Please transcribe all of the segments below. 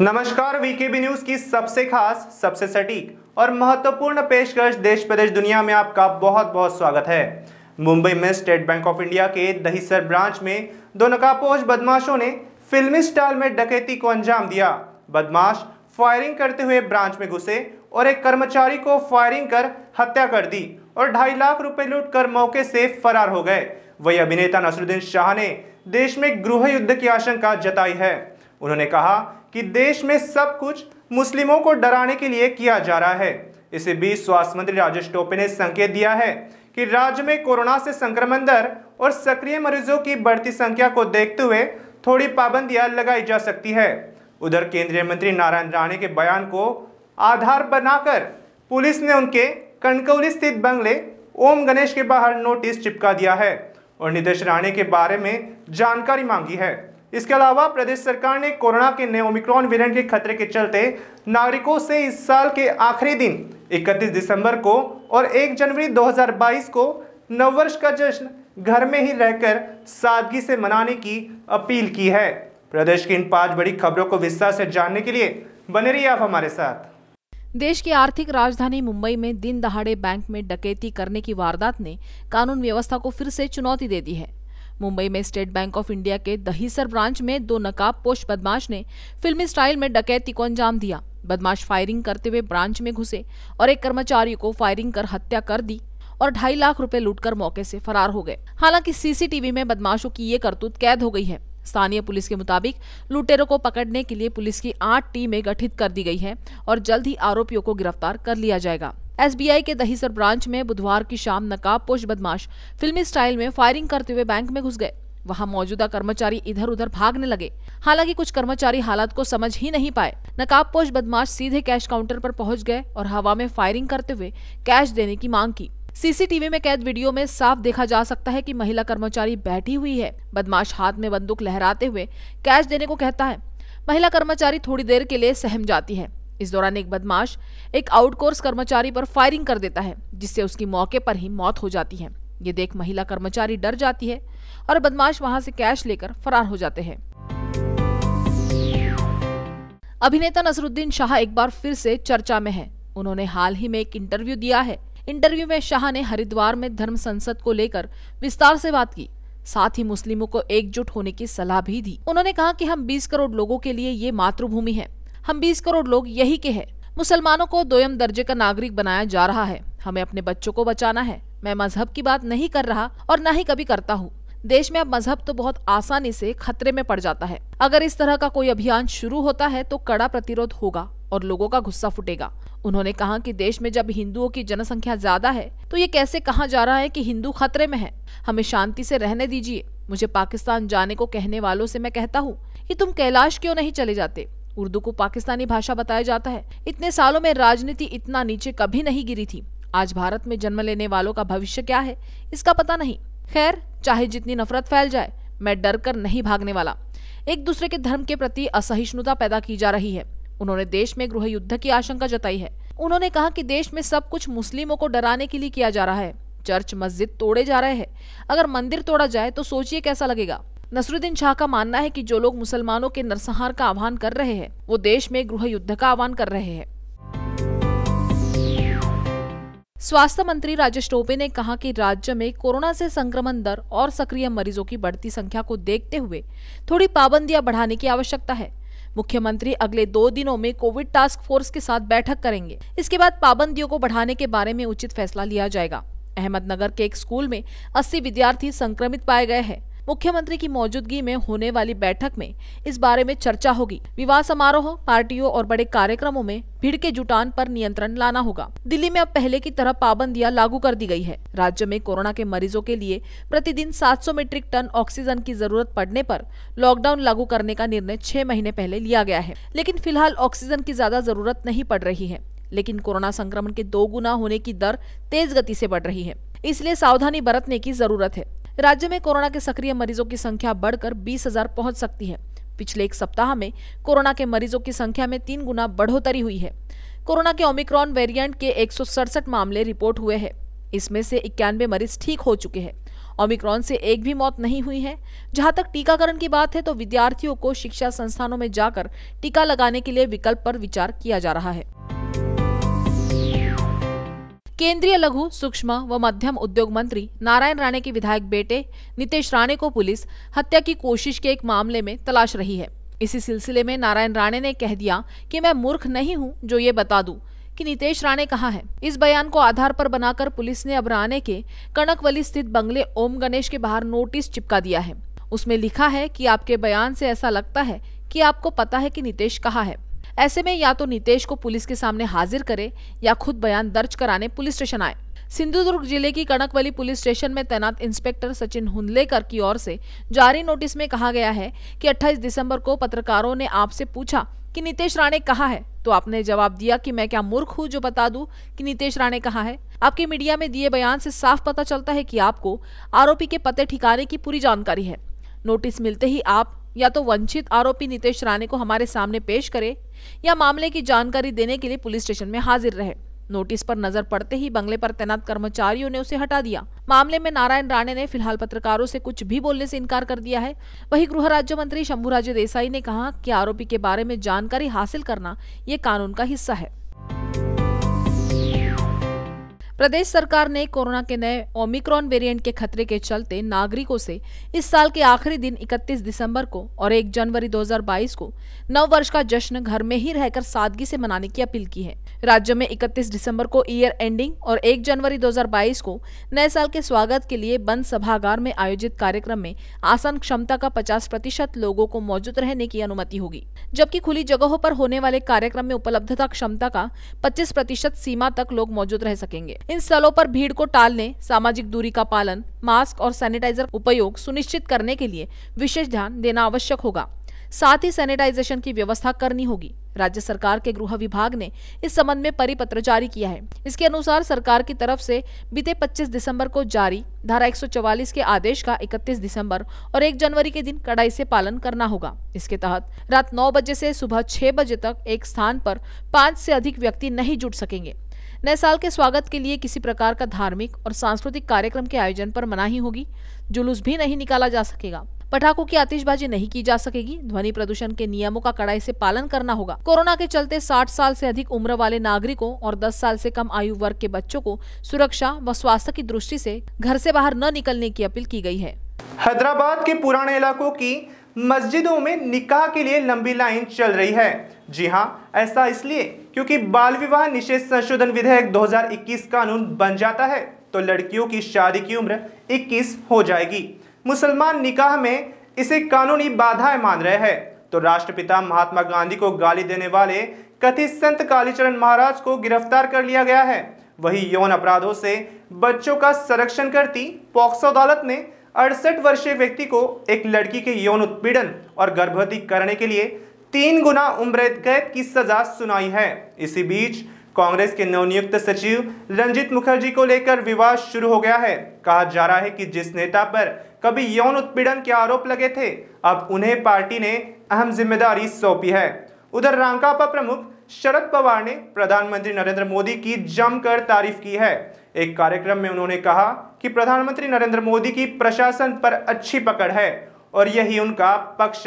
नमस्कार VKB news की सबसे खास सबसे सटीक और महत्वपूर्ण पेशकश देश प्रदेश दुनिया में आपका बहुत बहुत स्वागत है मुंबई में स्टेट बैंक ऑफ इंडिया के दहीसर ब्रांच में दो नकापोश बदमाशों ने फिल्मी स्टाइल में डकैती को अंजाम दिया बदमाश फायरिंग करते हुए ब्रांच में घुसे और एक कर्मचारी को फायरिंग कर हत्या कर दी और ढाई लाख रुपए लूट कर मौके से फरार हो गए वही अभिनेता नसरुद्दीन शाह ने देश में गृह युद्ध की आशंका जताई है उन्होंने कहा कि देश में सब कुछ मुस्लिमों को डराने के लिए किया जा रहा है इसी बीच स्वास्थ्य मंत्री राजेश टोपे ने संकेत दिया है कि राज्य में कोरोना से संक्रमण दर और सक्रिय मरीजों की बढ़ती संख्या को देखते हुए थोड़ी पाबंदियां लगाई जा सकती है उधर केंद्रीय मंत्री नारायण राणे के बयान को आधार बनाकर पुलिस ने उनके कनकौली स्थित बंगले ओम गणेश के बाहर नोटिस चिपका दिया है और नितेश राणे के बारे में जानकारी मांगी है इसके अलावा प्रदेश सरकार ने कोरोना के नए ओमिक्रॉन वेरिएंट के खतरे के चलते नागरिकों से इस साल के आखिरी दिन 31 दिसंबर को और 1 जनवरी 2022 को नववर्ष का जश्न घर में ही रहकर सादगी से मनाने की अपील की है प्रदेश की इन पांच बड़ी खबरों को विस्तार से जानने के लिए बने रहिए आप हमारे साथ देश की आर्थिक राजधानी मुंबई में दिन दहाड़े बैंक में डकैती करने की वारदात ने कानून व्यवस्था को फिर से चुनौती दे दी है मुंबई में स्टेट बैंक ऑफ इंडिया के दहीसर ब्रांच में दो नकाब पोष बदमाश ने फिल्मी स्टाइल में डकैती को अंजाम दिया बदमाश फायरिंग करते हुए ब्रांच में घुसे और एक कर्मचारी को फायरिंग कर हत्या कर दी और ढाई लाख रुपए लूटकर मौके से फरार हो गए हालांकि सीसीटीवी में बदमाशों की ये करतूत कैद हो गई है स्थानीय पुलिस के मुताबिक लुटेरों को पकड़ने के लिए पुलिस की आठ टीमें गठित कर दी गई है और जल्द ही आरोपियों को गिरफ्तार कर लिया जाएगा एसबीआई के दहीसर ब्रांच में बुधवार की शाम पोष बदमाश फिल्मी स्टाइल में फायरिंग करते हुए बैंक में घुस गए वहां मौजूदा कर्मचारी इधर उधर भागने लगे हालांकि कुछ कर्मचारी हालात को समझ ही नहीं पाए नकाबपोश बदमाश सीधे कैश काउंटर पर पहुंच गए और हवा में फायरिंग करते हुए कैश देने की मांग की सीसीटीवी में कैद वीडियो में साफ देखा जा सकता है कि महिला कर्मचारी बैठी हुई है बदमाश हाथ में बंदूक लहराते हुए कैश देने को कहता है महिला कर्मचारी थोड़ी देर के लिए सहम जाती है इस दौरान एक बदमाश एक आउटकोर्स कर्मचारी पर फायरिंग कर देता है जिससे उसकी मौके पर ही मौत हो जाती है ये देख महिला कर्मचारी डर जाती है और बदमाश वहां से कैश लेकर फरार हो जाते हैं अभिनेता नसरुद्दीन शाह एक बार फिर से चर्चा में है उन्होंने हाल ही में एक इंटरव्यू दिया है इंटरव्यू में शाह ने हरिद्वार में धर्म संसद को लेकर विस्तार से बात की साथ ही मुस्लिमों को एकजुट होने की सलाह भी दी उन्होंने कहा कि हम 20 करोड़ लोगों के लिए ये मातृभूमि है हम 20 करोड़ लोग यही के हैं मुसलमानों को दोयम दर्जे का नागरिक बनाया जा रहा है हमें अपने बच्चों को बचाना है मैं मजहब की बात नहीं कर रहा और न ही कभी करता हूँ देश में अब मजहब तो बहुत आसानी से खतरे में पड़ जाता है अगर इस तरह का कोई अभियान शुरू होता है तो कड़ा प्रतिरोध होगा और लोगों का गुस्सा फूटेगा उन्होंने कहा कि देश में जब हिंदुओं की जनसंख्या ज्यादा है तो ये कैसे कहा जा रहा है कि हिंदू खतरे में है हमें शांति से रहने दीजिए मुझे पाकिस्तान जाने को कहने वालों से मैं कहता हूँ कि तुम कैलाश क्यों नहीं चले जाते उर्दू को पाकिस्तानी भाषा बताया जाता है इतने सालों में राजनीति इतना नीचे कभी नहीं गिरी थी आज भारत में जन्म लेने वालों का भविष्य क्या है इसका पता नहीं खैर चाहे जितनी नफरत फैल जाए मैं डर कर नहीं भागने वाला एक दूसरे के धर्म के प्रति असहिष्णुता पैदा की जा रही है उन्होंने देश में गृह युद्ध की आशंका जताई है उन्होंने कहा कि देश में सब कुछ मुस्लिमों को डराने के लिए किया जा रहा है चर्च मस्जिद तोड़े जा रहे हैं अगर मंदिर तोड़ा जाए तो सोचिए कैसा लगेगा नसरुद्दीन शाह का मानना है कि जो लोग मुसलमानों के नरसंहार का आह्वान कर रहे हैं वो देश में गृह युद्ध का आह्वान कर रहे हैं स्वास्थ्य मंत्री राजेश टोपे ने कहा कि राज्य में कोरोना से संक्रमण दर और सक्रिय मरीजों की बढ़ती संख्या को देखते हुए थोड़ी पाबंदियां बढ़ाने की आवश्यकता है मुख्यमंत्री अगले दो दिनों में कोविड टास्क फोर्स के साथ बैठक करेंगे इसके बाद पाबंदियों को बढ़ाने के बारे में उचित फैसला लिया जाएगा अहमदनगर के एक स्कूल में 80 विद्यार्थी संक्रमित पाए गए हैं मुख्यमंत्री की मौजूदगी में होने वाली बैठक में इस बारे में चर्चा होगी विवाह समारोह पार्टियों और बड़े कार्यक्रमों में भीड़ के जुटान पर नियंत्रण लाना होगा दिल्ली में अब पहले की तरह पाबंदियां लागू कर दी गई है राज्य में कोरोना के मरीजों के लिए प्रतिदिन 700 मीट्रिक टन ऑक्सीजन की जरूरत पड़ने पर लॉकडाउन लागू करने का निर्णय छह महीने पहले लिया गया है लेकिन फिलहाल ऑक्सीजन की ज्यादा जरूरत नहीं पड़ रही है लेकिन कोरोना संक्रमण के दो गुना होने की दर तेज गति से बढ़ रही है इसलिए सावधानी बरतने की जरूरत है राज्य में कोरोना के सक्रिय मरीजों की संख्या बढ़कर बीस हजार पहुंच सकती है पिछले एक सप्ताह में कोरोना के मरीजों की संख्या में तीन गुना बढ़ोतरी हुई है कोरोना के ओमिक्रॉन वेरियंट के एक मामले रिपोर्ट हुए हैं इसमें से इक्यानवे मरीज ठीक हो चुके हैं ओमिक्रॉन से एक भी मौत नहीं हुई है जहां तक टीकाकरण की बात है तो विद्यार्थियों को शिक्षा संस्थानों में जाकर टीका लगाने के लिए विकल्प पर विचार किया जा रहा है केंद्रीय लघु सूक्ष्म व मध्यम उद्योग मंत्री नारायण राणे के विधायक बेटे नितेश राणे को पुलिस हत्या की कोशिश के एक मामले में तलाश रही है इसी सिलसिले में नारायण राणे ने कह दिया कि मैं मूर्ख नहीं हूं जो ये बता दूं कि नितेश राणे कहाँ है इस बयान को आधार पर बनाकर पुलिस ने अब राणे के कनकवली स्थित बंगले ओम गणेश के बाहर नोटिस चिपका दिया है उसमें लिखा है कि आपके बयान से ऐसा लगता है कि आपको पता है कि नितेश कहाँ है ऐसे में या तो नीतेश को पुलिस के सामने हाजिर करे या खुद बयान दर्ज कराने पुलिस स्टेशन आए सिंधुदुर्ग जिले की कणकवली पुलिस स्टेशन में तैनात इंस्पेक्टर सचिन हुंदलेकर की ओर से जारी नोटिस में कहा गया है कि 28 दिसंबर को पत्रकारों ने आपसे पूछा कि नीतीश राणे कहा है तो आपने जवाब दिया कि मैं क्या मूर्ख हूँ जो बता दूं कि नीतीश राणे कहाँ है आपके मीडिया में दिए बयान से साफ पता चलता है कि आपको आरोपी के पते ठिकाने की पूरी जानकारी है नोटिस मिलते ही आप या तो वंचित आरोपी नितेश राणे को हमारे सामने पेश करे या मामले की जानकारी देने के लिए पुलिस स्टेशन में हाजिर रहे नोटिस पर नजर पड़ते ही बंगले पर तैनात कर्मचारियों ने उसे हटा दिया मामले में नारायण राणे ने फिलहाल पत्रकारों से कुछ भी बोलने से इनकार कर दिया है वहीं गृह राज्य मंत्री शंभू देसाई ने कहा कि आरोपी के बारे में जानकारी हासिल करना ये कानून का हिस्सा है प्रदेश सरकार ने कोरोना के नए ओमिक्रॉन वेरिएंट के खतरे के चलते नागरिकों से इस साल के आखिरी दिन 31 दिसंबर को और 1 जनवरी 2022 को नव वर्ष का जश्न घर में ही रहकर सादगी से मनाने की अपील की है राज्य में 31 दिसंबर को ईयर एंडिंग और 1 जनवरी 2022 को नए साल के स्वागत के लिए बंद सभागार में आयोजित कार्यक्रम में आसन क्षमता का पचास प्रतिशत लोगों को मौजूद रहने की अनुमति होगी जबकि खुली जगहों पर होने वाले कार्यक्रम में उपलब्धता क्षमता का पच्चीस प्रतिशत सीमा तक लोग मौजूद रह सकेंगे इन स्थलों पर भीड़ को टालने सामाजिक दूरी का पालन मास्क और सैनिटाइजर उपयोग सुनिश्चित करने के लिए विशेष ध्यान देना आवश्यक होगा साथ ही सैनिटाइजेशन की व्यवस्था करनी होगी राज्य सरकार के गृह विभाग ने इस संबंध में परिपत्र जारी किया है इसके अनुसार सरकार की तरफ से बीते 25 दिसंबर को जारी धारा 144 के आदेश का 31 दिसंबर और 1 जनवरी के दिन कड़ाई से पालन करना होगा इसके तहत रात 9 बजे से सुबह 6 बजे तक एक स्थान पर पांच से अधिक व्यक्ति नहीं जुट सकेंगे नए साल के स्वागत के लिए किसी प्रकार का धार्मिक और सांस्कृतिक कार्यक्रम के आयोजन पर मनाही होगी जुलूस भी नहीं निकाला जा सकेगा पटाखों की आतिशबाजी नहीं की जा सकेगी ध्वनि प्रदूषण के नियमों का कड़ाई से पालन करना होगा कोरोना के चलते 60 साल से अधिक उम्र वाले नागरिकों और 10 साल से कम आयु वर्ग के बच्चों को सुरक्षा व स्वास्थ्य की दृष्टि से घर से बाहर न निकलने की अपील की गई है हैदराबाद के पुराने इलाकों की मस्जिदों में निकाह के लिए लंबी लाइन चल रही है जी हाँ ऐसा इसलिए क्योंकि बाल विवाह निषेध संशोधन विधेयक 2021 कानून बन जाता है तो लड़कियों की शादी की उम्र 21 हो जाएगी मुसलमान निकाह में इसे कानूनी बाधाएं मान रहे हैं तो राष्ट्रपिता महात्मा गांधी को गाली देने वाले कथित संत कालीचरण महाराज को गिरफ्तार कर लिया गया है वही यौन अपराधों से बच्चों का संरक्षण करती पॉक्सो अदालत ने अड़सठ वर्षीय व्यक्ति को एक लड़की के यौन उत्पीड़न और गर्भवती करने के लिए तीन गुना उम्र कैद की सजा सुनाई है इसी बीच कांग्रेस के नवनियुक्त सचिव रंजित मुखर्जी को लेकर विवाद शुरू हो गया है कहा जा रहा है कि जिस नेता पर कभी यौन उत्पीड़न के आरोप लगे थे अब उन्हें पार्टी ने अहम जिम्मेदारी सौंपी है उधर रांकापा प्रमुख शरद पवार ने प्रधानमंत्री नरेंद्र मोदी की जमकर तारीफ की है एक कार्यक्रम में उन्होंने कहा कि प्रधानमंत्री नरेंद्र मोदी की प्रशासन पर अच्छी पकड़ है और यही उनका पक्ष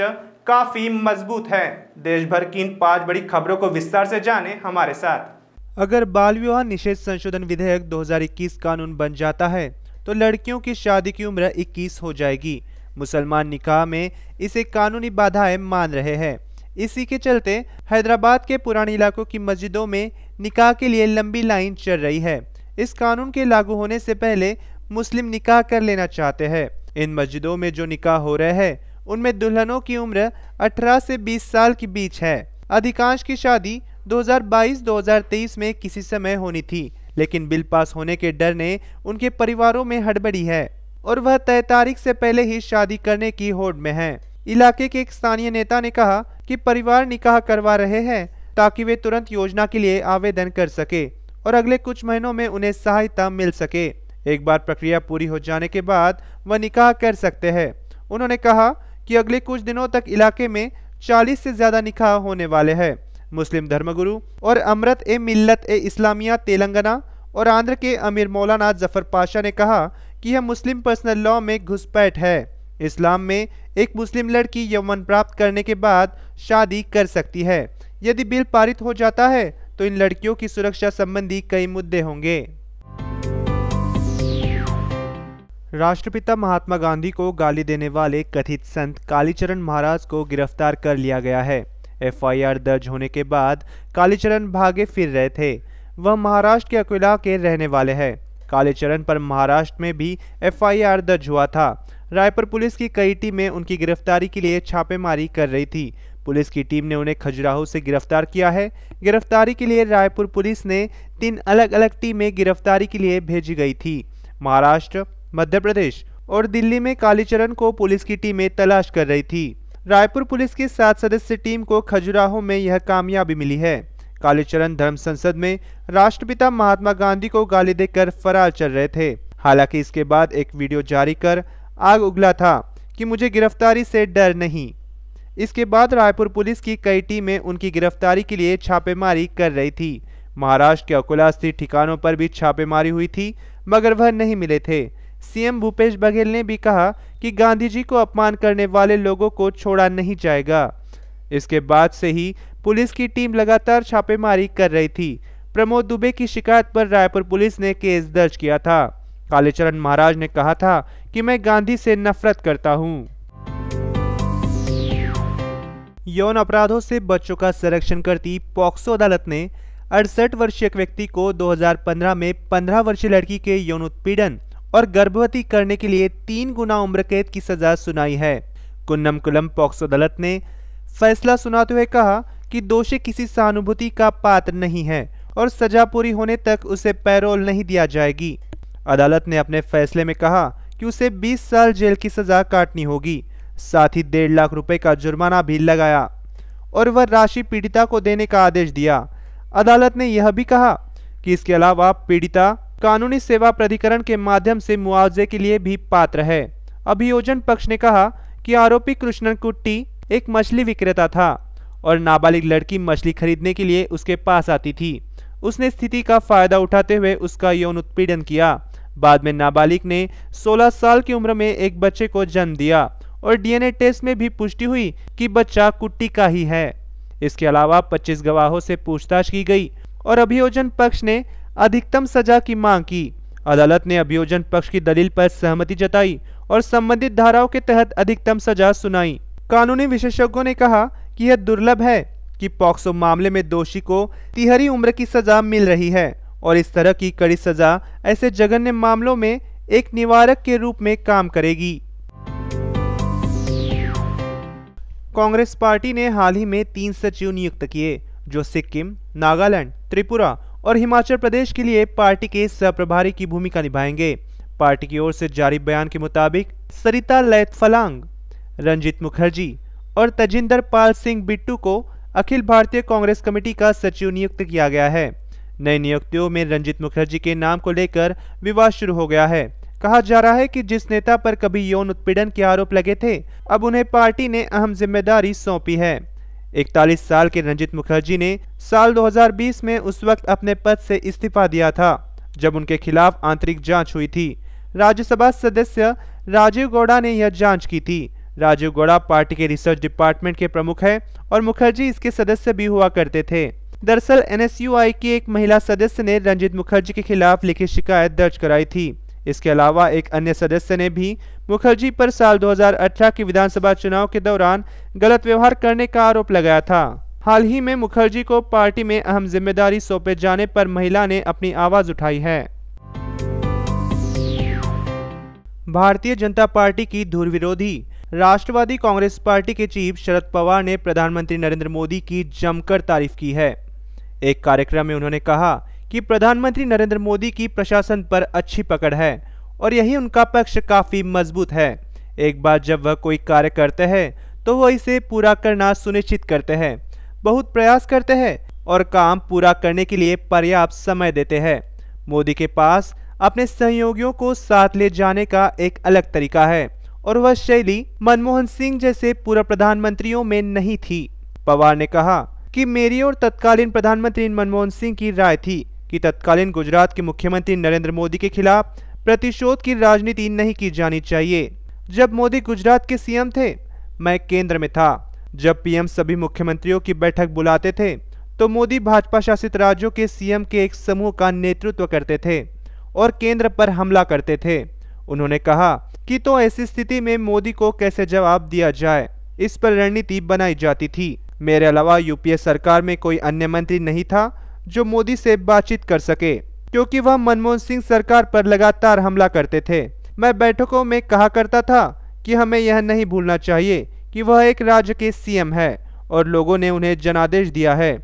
काफी मजबूत है देश भर की इन पांच बड़ी खबरों को विस्तार से जाने हमारे साथ अगर बाल विवाह निषेध संशोधन विधेयक 2021 कानून बन जाता है तो लड़कियों की शादी की उम्र 21 हो जाएगी मुसलमान निकाह में इसे कानूनी बाधाएं मान रहे हैं इसी के चलते हैदराबाद के पुराने इलाकों की मस्जिदों में निकाह के लिए लंबी लाइन चल रही है इस कानून के लागू होने से पहले मुस्लिम निकाह कर लेना चाहते हैं इन मस्जिदों में जो निकाह हो रहे हैं उनमें दुल्हनों की उम्र 18 से 20 साल के बीच है अधिकांश की शादी 2022-2023 में किसी समय होनी थी लेकिन बिल पास होने के डर ने उनके परिवारों में हड़बड़ी है और वह तय तारीख से पहले ही शादी करने की होड़ में है इलाके के एक स्थानीय नेता ने कहा कि परिवार निकाह करवा रहे हैं ताकि वे तुरंत योजना के लिए आवेदन कर सके और अगले कुछ महीनों में उन्हें सहायता मिल सके एक बार प्रक्रिया पूरी हो जाने के बाद वह निकाह कर सकते हैं उन्होंने कहा कि अगले कुछ दिनों तक इलाके में 40 से ज़्यादा निकाह होने वाले हैं मुस्लिम धर्मगुरु और अमृत ए मिल्लत ए इस्लामिया तेलंगाना और आंध्र के अमीर मौलाना जफर पाशा ने कहा कि यह मुस्लिम पर्सनल लॉ में घुसपैठ है इस्लाम में एक मुस्लिम लड़की यौवन प्राप्त करने के बाद शादी कर सकती है यदि बिल पारित हो जाता है तो इन लड़कियों की सुरक्षा संबंधी कई मुद्दे होंगे राष्ट्रपिता महात्मा गांधी को गाली देने वाले कथित संत कालीचरण महाराज को गिरफ्तार कर लिया गया है एफआईआर दर्ज होने के बाद कालीचरण भागे फिर रहे थे वह महाराष्ट्र के अकोला के रहने वाले हैं कालीचरण पर महाराष्ट्र में भी एफआईआर दर्ज हुआ था रायपुर पुलिस की कई टीमें उनकी गिरफ्तारी के लिए छापेमारी कर रही थी पुलिस की टीम ने उन्हें खजुराहो से गिरफ्तार किया है गिरफ्तारी के लिए रायपुर पुलिस ने तीन अलग अलग टीमें गिरफ्तारी के लिए भेजी गई थी महाराष्ट्र मध्य प्रदेश और दिल्ली में कालीचरण को पुलिस की टीमें तलाश कर रही थी रायपुर पुलिस की सात सदस्य टीम को खजुराहो में यह कामयाबी मिली है कालीचरण धर्म संसद में राष्ट्रपिता महात्मा गांधी को गाली देकर फरार चल रहे थे हालांकि इसके बाद एक वीडियो जारी कर आग उगला था कि मुझे गिरफ्तारी से डर नहीं इसके बाद रायपुर पुलिस की कई टीमें उनकी गिरफ्तारी के लिए छापेमारी कर रही थी महाराष्ट्र के अकोला स्थित ठिकानों पर भी छापेमारी हुई थी मगर वह नहीं मिले थे सीएम भूपेश बघेल ने भी कहा कि गांधी जी को अपमान करने वाले लोगों को छोड़ा नहीं जाएगा इसके बाद से ही पुलिस की टीम लगातार छापेमारी कर रही थी प्रमोद दुबे की शिकायत पर रायपुर पुलिस ने केस दर्ज किया था कालीचरण महाराज ने कहा था कि मैं गांधी से नफरत करता हूँ यौन अपराधों से बच्चों का संरक्षण करती पॉक्सो अदालत ने अड़सठ वर्षीय एक व्यक्ति को 2015 में 15 वर्षीय लड़की के यौन उत्पीड़न और गर्भवती करने के लिए तीन गुना उम्र कैद की सजा सुनाई है कुन्नम कुलम पॉक्सो अदालत ने फैसला सुनाते हुए कहा कि दोषी किसी सहानुभूति का पात्र नहीं है और सजा पूरी होने तक उसे पैरोल नहीं दिया जाएगी अदालत ने अपने फैसले में कहा कि उसे 20 साल जेल की सजा काटनी होगी साथ ही डेढ़ लाख रुपए का जुर्माना भी लगाया और वह राशि पीड़िता को देने का आदेश दिया अदालत ने यह भी कहा कि इसके अलावा पीड़िता कानूनी सेवा प्राधिकरण के माध्यम से मुआवजे के लिए भी पात्र है अभियोजन पक्ष ने कहा कि आरोपी कृष्णन कुट्टी एक मछली विक्रेता था और नाबालिग लड़की मछली खरीदने के लिए उसके पास आती थी उसने स्थिति का फायदा उठाते हुए उसका यौन उत्पीड़न किया बाद में नाबालिग ने 16 साल की उम्र में एक बच्चे को जन्म दिया और डीएनए टेस्ट में भी पुष्टि हुई कि बच्चा कुट्टी का ही है इसके अलावा 25 गवाहों से पूछताछ की गई और अभियोजन पक्ष ने अधिकतम सजा की मांग की अदालत ने अभियोजन पक्ष की दलील पर सहमति जताई और संबंधित धाराओं के तहत अधिकतम सजा सुनाई कानूनी विशेषज्ञों ने कहा कि यह दुर्लभ है कि पॉक्सो मामले में दोषी को तिहरी उम्र की सजा मिल रही है और इस तरह की कड़ी सजा ऐसे जघन्य मामलों में एक निवारक के रूप में काम करेगी कांग्रेस पार्टी ने हाल ही में तीन सचिव नियुक्त किए जो सिक्किम नागालैंड त्रिपुरा और हिमाचल प्रदेश के लिए पार्टी के सहप्रभारी की भूमिका निभाएंगे पार्टी की ओर से जारी बयान के मुताबिक सरिता लैत फलांग रंजित मुखर्जी और तजिंदर पाल सिंह बिट्टू को अखिल भारतीय कांग्रेस कमेटी का सचिव नियुक्त किया गया है नई नियुक्तियों में रंजित मुखर्जी के नाम को लेकर विवाद शुरू हो गया है कहा जा रहा है कि जिस नेता पर कभी यौन उत्पीड़न के आरोप लगे थे अब उन्हें पार्टी ने अहम जिम्मेदारी सौंपी है इकतालीस साल के रंजित मुखर्जी ने साल 2020 में उस वक्त अपने पद से इस्तीफा दिया था जब उनके खिलाफ आंतरिक जांच हुई थी राज्यसभा सदस्य राजीव गौड़ा ने यह जांच की थी राजीव गौड़ा पार्टी के रिसर्च डिपार्टमेंट के प्रमुख हैं और मुखर्जी इसके सदस्य भी हुआ करते थे दरअसल एनएसयूआई की एक महिला सदस्य ने रंजित मुखर्जी के खिलाफ लिखित शिकायत दर्ज कराई थी इसके अलावा एक अन्य सदस्य ने भी मुखर्जी पर साल 2018 के विधानसभा चुनाव के दौरान गलत व्यवहार करने का आरोप लगाया था हाल ही में मुखर्जी को पार्टी में अहम जिम्मेदारी सौंपे जाने पर महिला ने अपनी आवाज उठाई है भारतीय जनता पार्टी की धूल विरोधी राष्ट्रवादी कांग्रेस पार्टी के चीफ शरद पवार ने प्रधानमंत्री नरेंद्र मोदी की जमकर तारीफ की है एक कार्यक्रम में उन्होंने कहा कि प्रधानमंत्री नरेंद्र मोदी की प्रशासन पर अच्छी पकड़ है और यही उनका पक्ष काफ़ी मजबूत है एक बार जब वह कोई कार्य करते हैं तो वह इसे पूरा करना सुनिश्चित करते हैं बहुत प्रयास करते हैं और काम पूरा करने के लिए पर्याप्त समय देते हैं मोदी के पास अपने सहयोगियों को साथ ले जाने का एक अलग तरीका है और वह शैली मनमोहन सिंह जैसे पूर्व प्रधानमंत्रियों में नहीं थी पवार ने कहा कि मेरी और तत्कालीन प्रधानमंत्री मनमोहन सिंह की राय थी कि तत्कालीन गुजरात के मुख्यमंत्री नरेंद्र मोदी के खिलाफ प्रतिशोध की राजनीति नहीं की जानी चाहिए जब मोदी गुजरात के सीएम थे मैं केंद्र में था जब पीएम सभी मुख्यमंत्रियों की बैठक बुलाते थे तो मोदी भाजपा शासित राज्यों के सीएम के एक समूह का नेतृत्व करते थे और केंद्र पर हमला करते थे उन्होंने कहा कि तो ऐसी स्थिति में मोदी को कैसे जवाब दिया जाए इस पर रणनीति बनाई जाती थी मेरे अलावा यूपीए सरकार में कोई अन्य मंत्री नहीं था जो मोदी से बातचीत कर सके क्योंकि वह मनमोहन सिंह सरकार पर लगातार हमला करते थे मैं बैठकों में कहा करता था कि हमें यह नहीं भूलना चाहिए कि वह एक राज्य के सीएम है और लोगों ने उन्हें जनादेश दिया है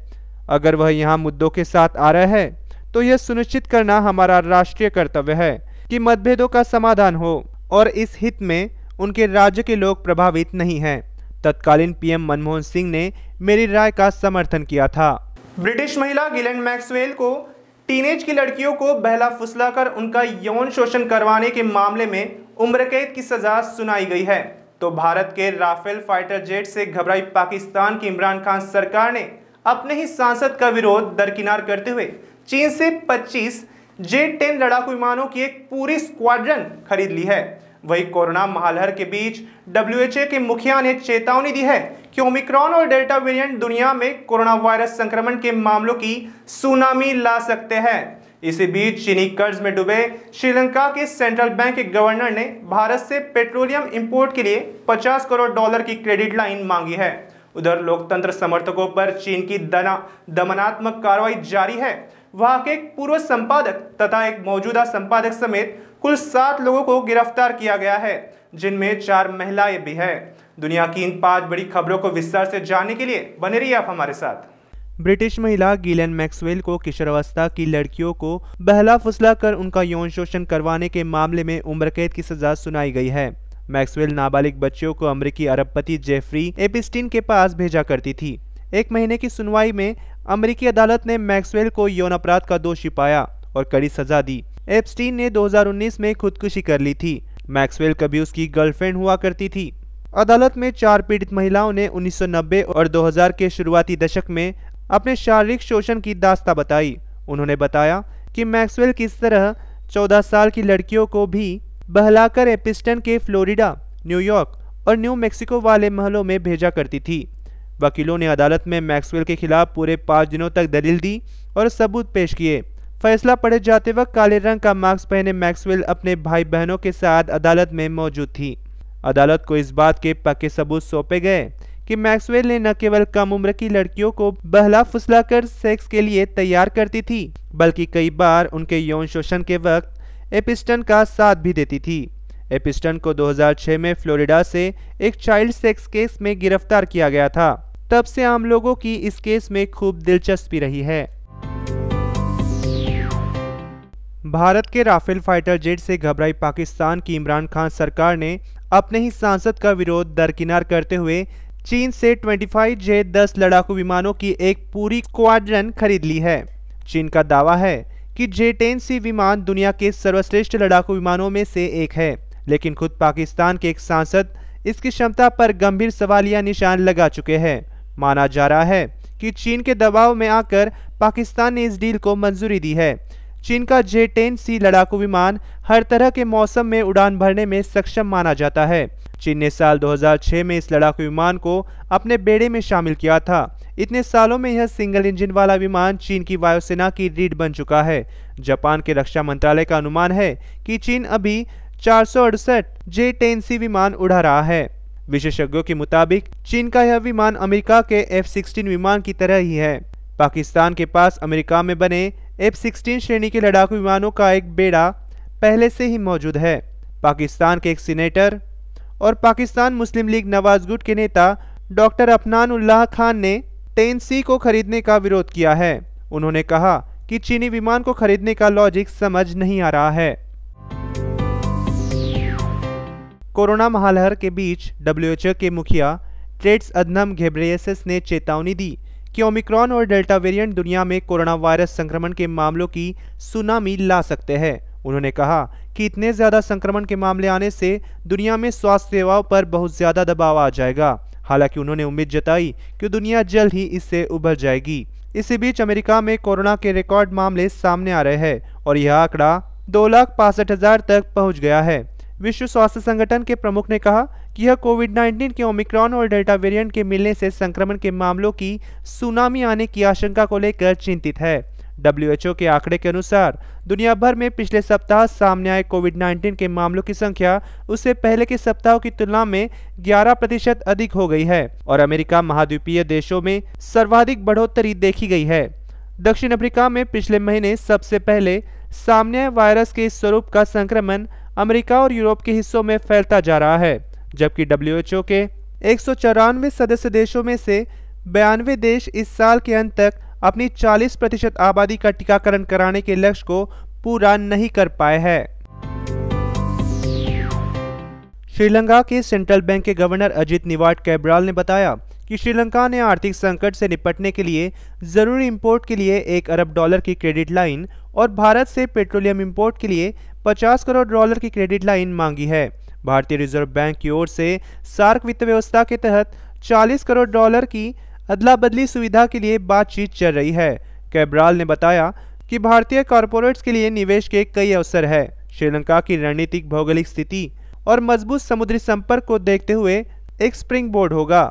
अगर वह यहाँ मुद्दों के साथ आ रहा है तो यह सुनिश्चित करना हमारा राष्ट्रीय कर्तव्य है कि मतभेदों का समाधान हो और इस हित में उनके राज्य के लोग प्रभावित नहीं हैं तत्कालीन पीएम मनमोहन सिंह ने मेरी राय का समर्थन किया था ब्रिटिश महिला गिलेन मैक्सवेल को टीनेज की लड़कियों को बहला फुसलाकर उनका यौन शोषण करवाने के मामले में उम्र कैद की सजा सुनाई गई है तो भारत के राफेल फाइटर जेट से घबराई पाकिस्तान की इमरान खान सरकार ने अपने ही सांसद का विरोध दरकिनार करते हुए चीन से 25 जे टेन लड़ाकू विमानों की एक पूरी स्क्वाड्रन खरीद ली है वहीं कोरोना महालहर के बीच डब्ल्यूएचए के मुखिया ने चेतावनी दी है कि ओमिक्रॉन और डेल्टा वेरिएंट दुनिया में कोरोना वायरस संक्रमण के मामलों की सुनामी ला सकते हैं इसी बीच चीनी कर्ज में डूबे श्रीलंका के सेंट्रल बैंक के गवर्नर ने भारत से पेट्रोलियम इंपोर्ट के लिए 50 करोड़ डॉलर की क्रेडिट लाइन मांगी है उधर लोकतंत्र समर्थकों पर चीन की दना दमनात्मक कार्रवाई जारी है वहां के पूर्व संपादक तथा एक मौजूदा संपादक समेत कुल सात लोगों को गिरफ्तार किया गया है जिनमें चार महिलाएं भी है दुनिया की इन पांच बड़ी खबरों को विस्तार से जानने के लिए बने रहिए आप हमारे साथ ब्रिटिश महिला गिलेन मैक्सवेल को किशोरावस्था की लड़कियों को बहला फुसला कर उनका यौन शोषण करवाने के मामले में उम्र कैद की सजा सुनाई गई है मैक्सवेल नाबालिग बच्चियों को अमरीकी अरबपति जेफरी एपिस्टिन के पास भेजा करती थी एक महीने की सुनवाई में अमरीकी अदालत ने मैक्सवेल को यौन अपराध का दोषी पाया और कड़ी सजा दी एप्सटीन ने 2019 में खुदकुशी कर ली थी मैक्सवेल कभी उसकी गर्लफ्रेंड हुआ करती थी अदालत में चार पीड़ित महिलाओं ने 1990 और 2000 के शुरुआती दशक में अपने शारीरिक शोषण की दास्ता बताई उन्होंने बताया कि मैक्सवेल किस तरह 14 साल की लड़कियों को भी बहलाकर एपिस्टन के फ्लोरिडा न्यूयॉर्क और न्यू मैक्सिको वाले महलों में भेजा करती थी वकीलों ने अदालत में मैक्सवेल के खिलाफ पूरे पाँच दिनों तक दलील दी और सबूत पेश किए फैसला पढ़े जाते वक्त काले रंग का मास्क पहने मैक्सवेल अपने भाई बहनों के साथ अदालत में मौजूद थी अदालत को इस बात के पक्के सबूत सौंपे गए कि मैक्सवेल ने न केवल कम उम्र की लड़कियों को बहला फुसला कर सेक्स के लिए तैयार करती थी बल्कि कई बार उनके यौन शोषण के वक्त एपिस्टन का साथ भी देती थी एपिस्टन को 2006 में फ्लोरिडा से एक चाइल्ड सेक्स केस में गिरफ्तार किया गया था तब से आम लोगों की इस केस में खूब दिलचस्पी रही है भारत के राफेल फाइटर जेट से घबराई पाकिस्तान की इमरान खान सरकार ने अपने ही सांसद का विरोध दरकिनार करते हुए चीन से 25 जे दस लड़ाकू विमानों की एक पूरी क्वाड्रन खरीद ली है चीन का दावा है कि जे टेन सी विमान दुनिया के सर्वश्रेष्ठ लड़ाकू विमानों में से एक है लेकिन खुद पाकिस्तान के एक सांसद इसकी क्षमता पर गंभीर सवालिया निशान लगा चुके हैं माना जा रहा है कि चीन के दबाव में आकर पाकिस्तान ने इस डील को मंजूरी दी है चीन का जे टेन सी लड़ाकू विमान हर तरह के मौसम में उड़ान भरने में सक्षम माना जाता है चीन ने साल 2006 में इस लड़ाकू विमान को अपने बेड़े में शामिल किया था इतने सालों में यह सिंगल इंजन वाला विमान चीन की वायुसेना की रीढ़ बन चुका है जापान के रक्षा मंत्रालय का अनुमान है कि चीन अभी चार जे टेन सी विमान उड़ा रहा है विशेषज्ञों के मुताबिक चीन का यह विमान अमेरिका के एफ सिक्सटीन विमान की तरह ही है पाकिस्तान के पास अमेरिका में बने एफ सिक्सटीन श्रेणी के लड़ाकू विमानों का एक बेड़ा पहले से ही मौजूद है पाकिस्तान के एक सीनेटर और पाकिस्तान मुस्लिम लीग नवाज गुट के नेता डॉक्टर अफनान उल्लाह खान ने टेन सी को खरीदने का विरोध किया है उन्होंने कहा कि चीनी विमान को खरीदने का लॉजिक समझ नहीं आ रहा है कोरोना महालहर के बीच डब्ल्यूएचओ के मुखिया ट्रेड्स अदनम घेब्रेस ने चेतावनी दी कि ओमिक्रॉन और डेल्टा वेरिएंट दुनिया में कोरोना वायरस संक्रमण के मामलों की सुनामी ला सकते हैं उन्होंने कहा कि इतने ज़्यादा संक्रमण के मामले आने से दुनिया में स्वास्थ्य सेवाओं पर बहुत ज़्यादा दबाव आ जाएगा हालांकि उन्होंने उम्मीद जताई कि दुनिया जल्द ही इससे उभर जाएगी इसी बीच अमेरिका में कोरोना के रिकॉर्ड मामले सामने आ रहे हैं और यह आंकड़ा दो लाख पासठ हजार तक पहुंच गया है विश्व स्वास्थ्य संगठन के प्रमुख ने कहा कि यह कोविड 19 के ओमिक्रॉन और डेल्टा वेरिएंट के मिलने से संक्रमण के मामलों की सुनामी आने की आशंका को लेकर चिंतित है डब्ल्यूएचओ के आंकड़े के अनुसार दुनिया भर में पिछले सप्ताह सामने आए कोविड 19 के मामलों की संख्या उससे पहले के सप्ताह की तुलना में 11 प्रतिशत अधिक हो गई है और अमेरिका महाद्वीपीय देशों में सर्वाधिक बढ़ोतरी देखी गई है दक्षिण अफ्रीका में पिछले महीने सबसे पहले सामने वायरस के स्वरूप का संक्रमण अमेरिका और यूरोप के हिस्सों में फैलता जा रहा है जबकि डब्ल्यूएचओ के एक सदस्य देशों में से बयानवे देश इस साल के अंत तक अपनी 40 प्रतिशत आबादी का टीकाकरण कराने के लक्ष्य को पूरा नहीं कर पाए हैं श्रीलंका के सेंट्रल बैंक के गवर्नर अजित निवाट कैब्राल ने बताया कि श्रीलंका ने आर्थिक संकट से निपटने के लिए जरूरी इंपोर्ट के लिए एक अरब डॉलर की क्रेडिट लाइन और भारत से पेट्रोलियम इंपोर्ट के लिए पचास करोड़ डॉलर की क्रेडिट लाइन मांगी है भारतीय रिजर्व बैंक की ओर से सार्क वित्त व्यवस्था के तहत 40 करोड़ डॉलर की अदला बदली सुविधा के लिए बातचीत चल रही है कैब्राल ने बताया कि भारतीय कॉरपोरेट्स के लिए निवेश के कई अवसर है श्रीलंका की रणनीतिक भौगोलिक स्थिति और मजबूत समुद्री संपर्क को देखते हुए एक स्प्रिंग बोर्ड होगा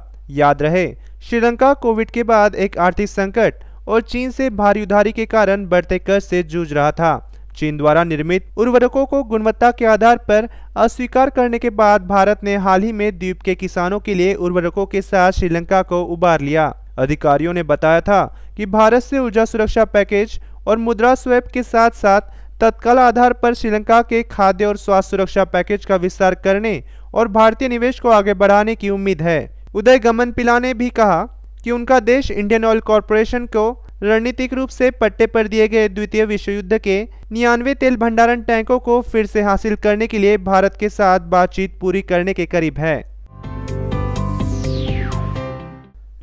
याद रहे श्रीलंका कोविड के बाद एक आर्थिक संकट और चीन से भारी उधारी के कारण बढ़ते कर्ज से जूझ रहा था चीन द्वारा निर्मित उर्वरकों को गुणवत्ता के आधार पर अस्वीकार करने के बाद भारत ने हाल ही में द्वीप के किसानों के लिए उर्वरकों के साथ श्रीलंका को उबार लिया अधिकारियों ने बताया था कि भारत से ऊर्जा सुरक्षा पैकेज और मुद्रा स्वैप के साथ साथ तत्काल आधार पर श्रीलंका के खाद्य और स्वास्थ्य सुरक्षा पैकेज का विस्तार करने और भारतीय निवेश को आगे बढ़ाने की उम्मीद है उदय गमन पिला ने भी कहा कि उनका देश इंडियन ऑयल कॉरपोरेशन को रणनीतिक रूप से पट्टे पर दिए गए द्वितीय विश्व युद्ध के निन्यानवे तेल भंडारण टैंकों को फिर से हासिल करने के लिए भारत के साथ बातचीत पूरी करने के करीब है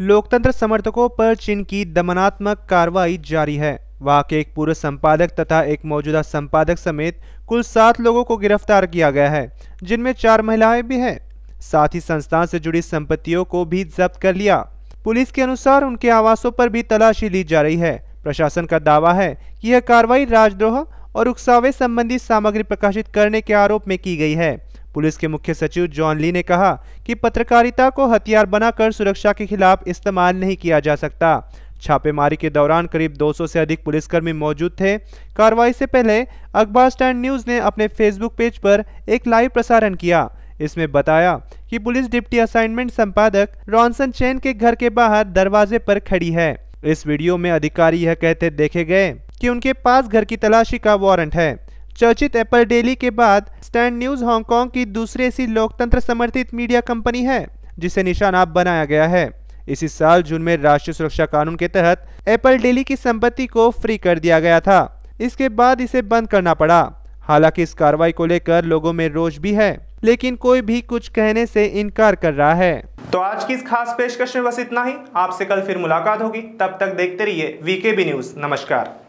लोकतंत्र समर्थकों पर चीन की दमनात्मक कार्रवाई जारी है वहां के एक पूर्व संपादक तथा एक मौजूदा संपादक समेत कुल सात लोगों को गिरफ्तार किया गया है जिनमें चार महिलाएं भी हैं साथ ही संस्थान से जुड़ी संपत्तियों को भी जब्त कर लिया पुलिस के अनुसार उनके आवासों पर भी तलाशी ली जा रही है प्रशासन का दावा है कि यह कार्रवाई राजद्रोह और उकसावे संबंधी सामग्री प्रकाशित करने के आरोप में की गई है पुलिस के मुख्य सचिव जॉन ली ने कहा कि पत्रकारिता को हथियार बनाकर सुरक्षा के खिलाफ इस्तेमाल नहीं किया जा सकता छापेमारी के दौरान करीब 200 से अधिक पुलिसकर्मी मौजूद थे कार्रवाई से पहले अखबार स्टैंड न्यूज ने अपने फेसबुक पेज पर एक लाइव प्रसारण किया इसमें बताया कि पुलिस डिप्टी असाइनमेंट संपादक रॉनसन चैन के घर के बाहर दरवाजे पर खड़ी है इस वीडियो में अधिकारी यह कहते देखे गए कि उनके पास घर की तलाशी का वारंट है चर्चित एप्पल डेली के बाद स्टैंड न्यूज हांगकांग की दूसरी ऐसी लोकतंत्र समर्थित मीडिया कंपनी है जिसे निशाना बनाया गया है इसी साल जून में राष्ट्रीय सुरक्षा कानून के तहत एप्पल डेली की संपत्ति को फ्री कर दिया गया था इसके बाद इसे बंद करना पड़ा हालांकि इस कार्रवाई को लेकर लोगों में रोष भी है लेकिन कोई भी कुछ कहने से इनकार कर रहा है तो आज की इस खास पेशकश में बस इतना ही आपसे कल फिर मुलाकात होगी तब तक देखते रहिए वीके बी न्यूज़ नमस्कार